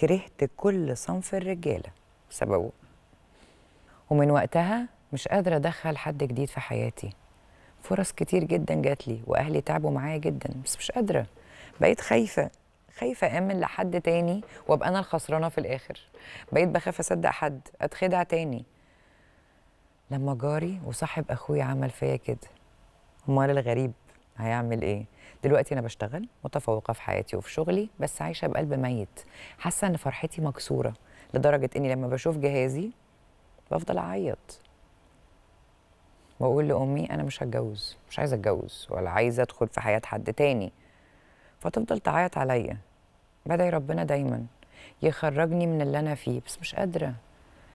كرهت كل صنف الرجالة بسببه ومن وقتها مش قادرة أدخل حد جديد في حياتي فرص كتير جدا جات لي وأهلي تعبوا معايا جدا بس مش قادرة بقيت خايفة خايفة أأمن لحد تاني وأبقى أنا الخسرانة في الآخر بقيت بخاف أصدق حد أتخدع تاني لما جاري وصاحب أخوي عمل فيا كده أمال الغريب هيعمل ايه دلوقتي انا بشتغل متفوقه في حياتي وفي شغلي بس عايشه بقلب ميت حاسه ان فرحتي مكسوره لدرجه اني لما بشوف جهازي بفضل اعيط واقول لامي انا مش هتجوز مش عايزه اتجوز ولا عايزه ادخل في حياه حد تاني فتفضل تعيط عليا بدعي ربنا دايما يخرجني من اللي انا فيه بس مش قادره